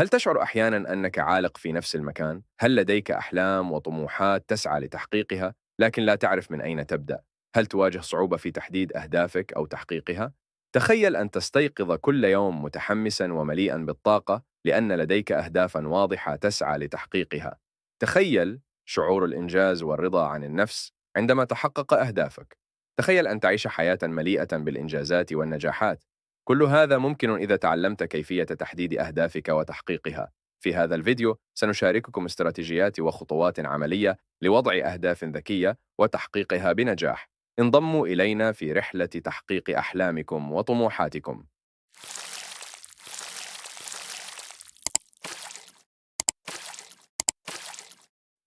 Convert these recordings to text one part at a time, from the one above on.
هل تشعر احيانا انك عالق في نفس المكان؟ هل لديك احلام وطموحات تسعى لتحقيقها لكن لا تعرف من اين تبدا؟ هل تواجه صعوبه في تحديد اهدافك او تحقيقها؟ تخيل ان تستيقظ كل يوم متحمسا ومليئا بالطاقه لان لديك اهدافا واضحه تسعى لتحقيقها. تخيل شعور الانجاز والرضا عن النفس عندما تحقق اهدافك. تخيل ان تعيش حياه مليئه بالانجازات والنجاحات كل هذا ممكن إذا تعلمت كيفية تحديد أهدافك وتحقيقها في هذا الفيديو سنشارككم استراتيجيات وخطوات عملية لوضع أهداف ذكية وتحقيقها بنجاح انضموا إلينا في رحلة تحقيق أحلامكم وطموحاتكم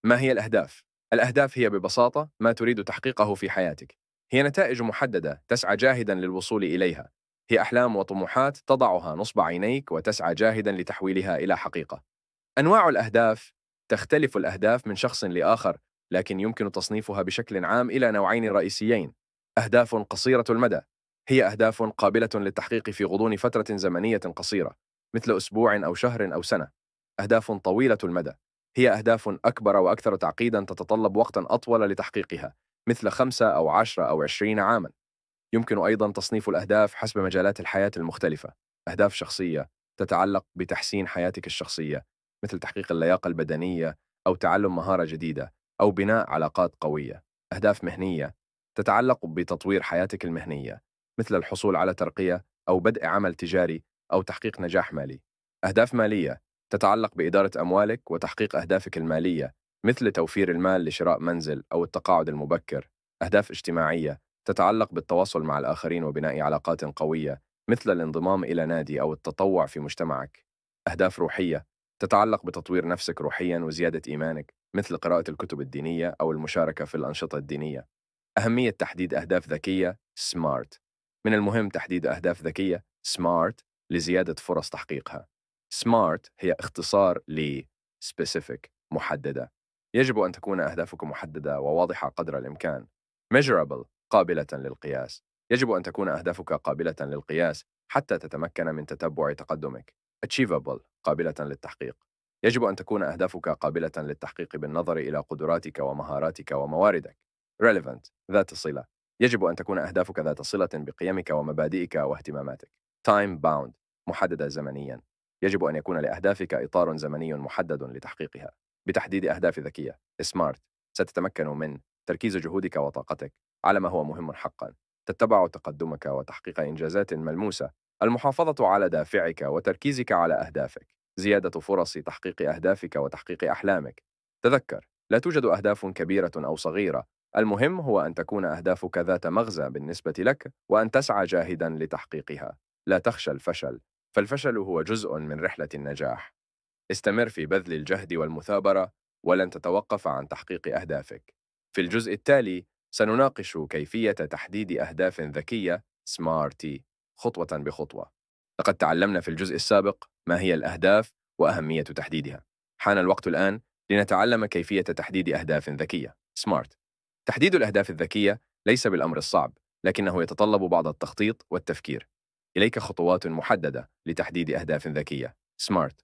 ما هي الأهداف؟ الأهداف هي ببساطة ما تريد تحقيقه في حياتك هي نتائج محددة تسعى جاهدا للوصول إليها هي أحلام وطموحات تضعها نصب عينيك وتسعى جاهدا لتحويلها إلى حقيقة. أنواع الأهداف تختلف الأهداف من شخص لآخر، لكن يمكن تصنيفها بشكل عام إلى نوعين رئيسيين: أهداف قصيرة المدى، هي أهداف قابلة للتحقيق في غضون فترة زمنية قصيرة، مثل أسبوع أو شهر أو سنة. أهداف طويلة المدى، هي أهداف أكبر وأكثر تعقيدا تتطلب وقتا أطول لتحقيقها، مثل خمسة أو عشرة أو عشرين عاماً. يمكن أيضا تصنيف الأهداف حسب مجالات الحياة المختلفة أهداف شخصية تتعلق بتحسين حياتك الشخصية مثل تحقيق اللياقة البدنية أو تعلم مهارة جديدة أو بناء علاقات قوية أهداف مهنية تتعلق بتطوير حياتك المهنية مثل الحصول على ترقية أو بدء عمل تجاري أو تحقيق نجاح مالي أهداف مالية تتعلق بإدارة أموالك وتحقيق أهدافك المالية مثل توفير المال لشراء منزل أو التقاعد المبكر أهداف اجتماعية تتعلق بالتواصل مع الآخرين وبناء علاقات قوية مثل الانضمام إلى نادي أو التطوع في مجتمعك. أهداف روحية تتعلق بتطوير نفسك روحيا وزيادة إيمانك مثل قراءة الكتب الدينية أو المشاركة في الأنشطة الدينية. أهمية تحديد أهداف ذكية SMART من المهم تحديد أهداف ذكية SMART لزيادة فرص تحقيقها. SMART هي اختصار ل specific محددة. يجب أن تكون أهدافك محددة وواضحة قدر الإمكان. measurable قابلة للقياس يجب أن تكون أهدافك قابلة للقياس حتى تتمكن من تتبع تقدمك achievable قابلة للتحقيق يجب أن تكون أهدافك قابلة للتحقيق بالنظر إلى قدراتك ومهاراتك ومواردك relevant ذات صلة يجب أن تكون أهدافك ذات صلة بقيمك ومبادئك واهتماماتك time bound محددة زمنياً يجب أن يكون لأهدافك إطار زمني محدد لتحقيقها بتحديد أهداف ذكية SMART ستتمكن من تركيز جهودك وطاقتك على ما هو مهم حقا تتبع تقدمك وتحقيق إنجازات ملموسة المحافظة على دافعك وتركيزك على أهدافك زيادة فرص تحقيق أهدافك وتحقيق أحلامك تذكر لا توجد أهداف كبيرة أو صغيرة المهم هو أن تكون أهدافك ذات مغزى بالنسبة لك وأن تسعى جاهدا لتحقيقها لا تخشى الفشل فالفشل هو جزء من رحلة النجاح استمر في بذل الجهد والمثابرة ولن تتوقف عن تحقيق أهدافك في الجزء التالي سنناقش كيفية تحديد أهداف ذكية سمارتي خطوة بخطوة. لقد تعلمنا في الجزء السابق ما هي الأهداف وأهمية تحديدها. حان الوقت الآن لنتعلم كيفية تحديد أهداف ذكية سمارت. تحديد الأهداف الذكية ليس بالأمر الصعب، لكنه يتطلب بعض التخطيط والتفكير. إليك خطوات محددة لتحديد أهداف ذكية سمارت.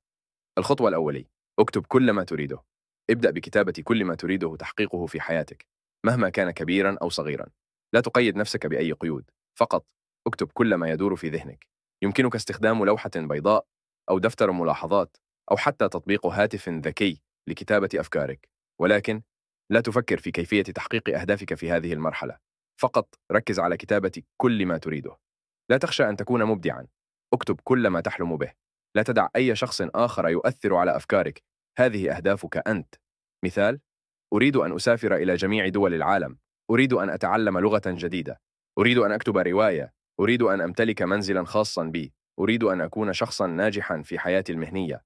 الخطوة الأولي اكتب كل ما تريده. ابدأ بكتابة كل ما تريده تحقيقه في حياتك. مهما كان كبيرا أو صغيرا لا تقيد نفسك بأي قيود فقط اكتب كل ما يدور في ذهنك يمكنك استخدام لوحة بيضاء أو دفتر ملاحظات أو حتى تطبيق هاتف ذكي لكتابة أفكارك ولكن لا تفكر في كيفية تحقيق أهدافك في هذه المرحلة فقط ركز على كتابة كل ما تريده لا تخشى أن تكون مبدعا اكتب كل ما تحلم به لا تدع أي شخص آخر يؤثر على أفكارك هذه أهدافك أنت مثال أريد أن أسافر إلى جميع دول العالم أريد أن أتعلم لغة جديدة أريد أن أكتب رواية أريد أن أمتلك منزلا خاصا بي أريد أن أكون شخصا ناجحا في حياتي المهنية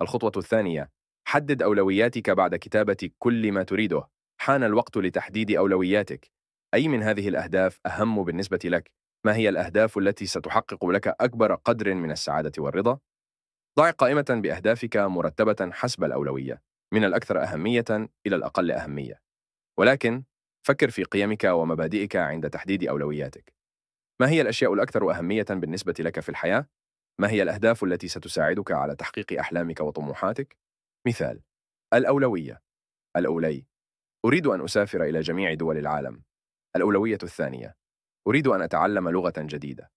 الخطوة الثانية حدد أولوياتك بعد كتابة كل ما تريده حان الوقت لتحديد أولوياتك أي من هذه الأهداف أهم بالنسبة لك؟ ما هي الأهداف التي ستحقق لك أكبر قدر من السعادة والرضا؟ ضع قائمة بأهدافك مرتبة حسب الأولوية من الأكثر أهمية إلى الأقل أهمية ولكن فكر في قيمك ومبادئك عند تحديد أولوياتك ما هي الأشياء الأكثر أهمية بالنسبة لك في الحياة؟ ما هي الأهداف التي ستساعدك على تحقيق أحلامك وطموحاتك؟ مثال الأولوية الأولي أريد أن أسافر إلى جميع دول العالم الأولوية الثانية أريد أن أتعلم لغة جديدة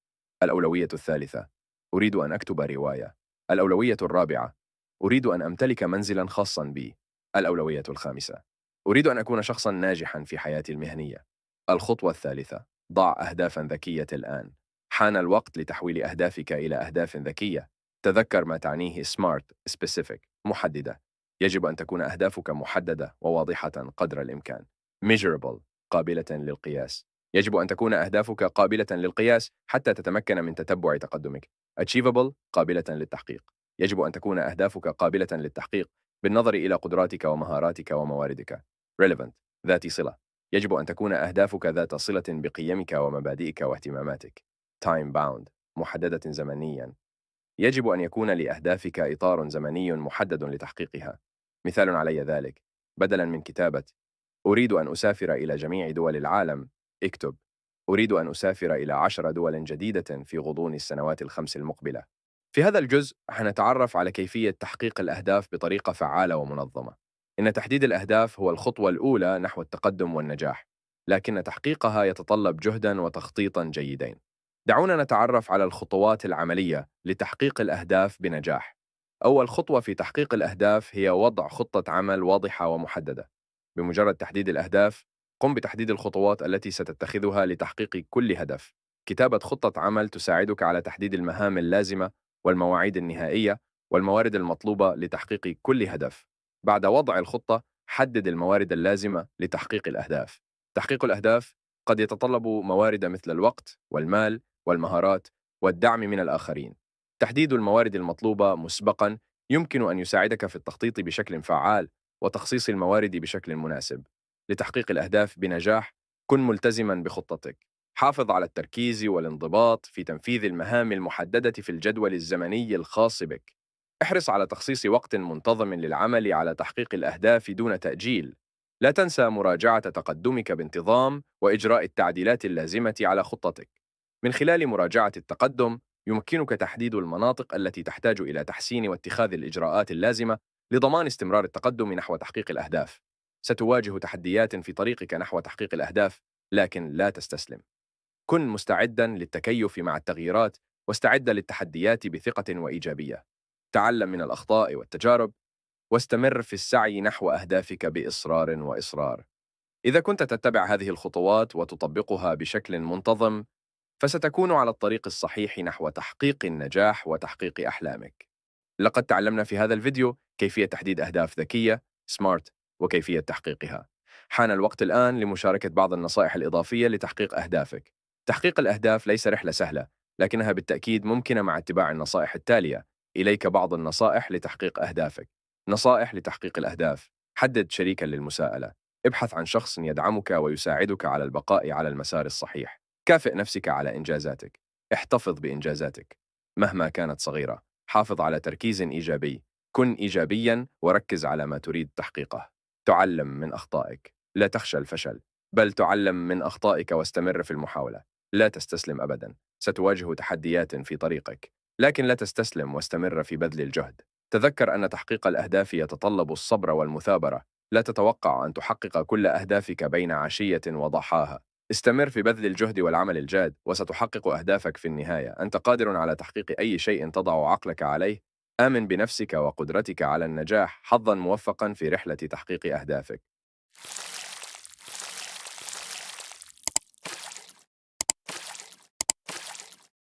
الأولوية الثالثة أريد أن أكتب رواية الأولوية الرابعة أريد أن أمتلك منزلا خاصا بي الأولوية الخامسة أريد أن أكون شخصا ناجحا في حياتي المهنية الخطوة الثالثة ضع أهدافا ذكية الآن حان الوقت لتحويل أهدافك إلى أهداف ذكية تذكر ما تعنيه سمارت سبيسيفيك محددة يجب أن تكون أهدافك محددة وواضحة قدر الإمكان measurable قابلة للقياس يجب أن تكون أهدافك قابلة للقياس حتى تتمكن من تتبع تقدمك achievable قابلة للتحقيق يجب أن تكون أهدافك قابلة للتحقيق بالنظر إلى قدراتك ومهاراتك ومواردك. relevant ذات صلة يجب أن تكون أهدافك ذات صلة بقيمك ومبادئك واهتماماتك. time bound محددة زمنياً. يجب أن يكون لأهدافك إطار زمني محدد لتحقيقها. مثال علي ذلك بدلاً من كتابة أريد أن أسافر إلى جميع دول العالم اكتب أريد أن أسافر إلى عشر دول جديدة في غضون السنوات الخمس المقبلة في هذا الجزء حنتعرف على كيفية تحقيق الأهداف بطريقة فعالة ومنظمة إن تحديد الأهداف هو الخطوة الأولى نحو التقدم والنجاح لكن تحقيقها يتطلب جهدا وتخطيطا جيدين دعونا نتعرف على الخطوات العملية لتحقيق الأهداف بنجاح أول خطوة في تحقيق الأهداف هي وضع خطة عمل واضحة ومحددة بمجرد تحديد الأهداف قم بتحديد الخطوات التي ستتخذها لتحقيق كل هدف كتابة خطة عمل تساعدك على تحديد المهام اللازمة والمواعيد النهائية والموارد المطلوبة لتحقيق كل هدف. بعد وضع الخطة، حدد الموارد اللازمة لتحقيق الأهداف. تحقيق الأهداف قد يتطلب موارد مثل الوقت والمال والمهارات والدعم من الآخرين. تحديد الموارد المطلوبة مسبقًا يمكن أن يساعدك في التخطيط بشكل فعال وتخصيص الموارد بشكل مناسب. لتحقيق الأهداف بنجاح، كن ملتزمًا بخطتك. حافظ على التركيز والانضباط في تنفيذ المهام المحددة في الجدول الزمني الخاص بك. احرص على تخصيص وقت منتظم للعمل على تحقيق الأهداف دون تأجيل. لا تنسى مراجعة تقدمك بانتظام وإجراء التعديلات اللازمة على خطتك. من خلال مراجعة التقدم، يمكنك تحديد المناطق التي تحتاج إلى تحسين واتخاذ الإجراءات اللازمة لضمان استمرار التقدم نحو تحقيق الأهداف. ستواجه تحديات في طريقك نحو تحقيق الأهداف، لكن لا تستسلم. كن مستعدا للتكيف مع التغييرات واستعد للتحديات بثقة وإيجابية تعلم من الأخطاء والتجارب واستمر في السعي نحو أهدافك بإصرار وإصرار إذا كنت تتبع هذه الخطوات وتطبقها بشكل منتظم فستكون على الطريق الصحيح نحو تحقيق النجاح وتحقيق أحلامك لقد تعلمنا في هذا الفيديو كيفية تحديد أهداف ذكية سمارت وكيفية تحقيقها حان الوقت الآن لمشاركة بعض النصائح الإضافية لتحقيق أهدافك تحقيق الأهداف ليس رحلة سهلة، لكنها بالتأكيد ممكنة مع اتباع النصائح التالية: إليك بعض النصائح لتحقيق أهدافك. نصائح لتحقيق الأهداف: حدد شريكًا للمساءلة. ابحث عن شخص يدعمك ويساعدك على البقاء على المسار الصحيح. كافئ نفسك على إنجازاتك. احتفظ بإنجازاتك. مهما كانت صغيرة، حافظ على تركيز إيجابي. كن إيجابيًا وركز على ما تريد تحقيقه. تعلم من أخطائك. لا تخشى الفشل، بل تعلم من أخطائك واستمر في المحاولة. لا تستسلم أبداً ستواجه تحديات في طريقك لكن لا تستسلم واستمر في بذل الجهد تذكر أن تحقيق الأهداف يتطلب الصبر والمثابرة لا تتوقع أن تحقق كل أهدافك بين عشية وضحاها استمر في بذل الجهد والعمل الجاد وستحقق أهدافك في النهاية أنت قادر على تحقيق أي شيء تضع عقلك عليه آمن بنفسك وقدرتك على النجاح حظا موفقا في رحلة تحقيق أهدافك